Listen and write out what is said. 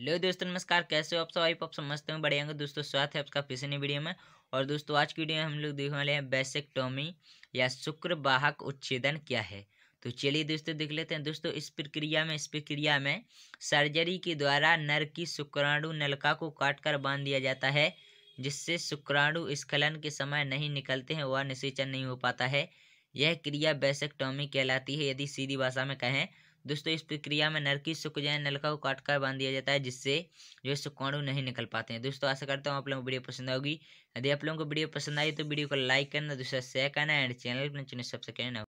hello दोस्तों नमस्कार कैसे हो आप सब आई सब समझते हैं बढ़िया दोस्तों स्वागत है आपका फिर नई वीडियो में और दोस्तों आज की वीडियो में हम लोग देखने वाले हैं बेसेक्टोमी या शुक्र बाहक उच्छेदन क्या है तो चलिए दोस्तों देख लेते हैं दोस्तों इस प्रक्रिया में इस प्रक्रिया में सर्जरी के द्वारा नर की शुक्राणु नलका को काट कर बांध दिया जाता है जिससे शुक्राणु स्खलन के समय नहीं निकलते हैं वह निषेचन नहीं हो पाता है यह क्रिया बेसेक्टोमी कहलाती है यदि सीधी भाषा में कहें दोस्तों इस प्रक्रिया में नरकी सुकुजैन नलका को काट कर बांध दिया जाता है जिससे जो है सुकाणु नहीं निकल पाते हैं दोस्तों आशा करता हूँ आप लोगों को वीडियो पसंद आओगी यदि आप लोगों को वीडियो पसंद आई तो वीडियो को लाइक करना दूसरा शेयर करना एंड चैनल सबसे कहना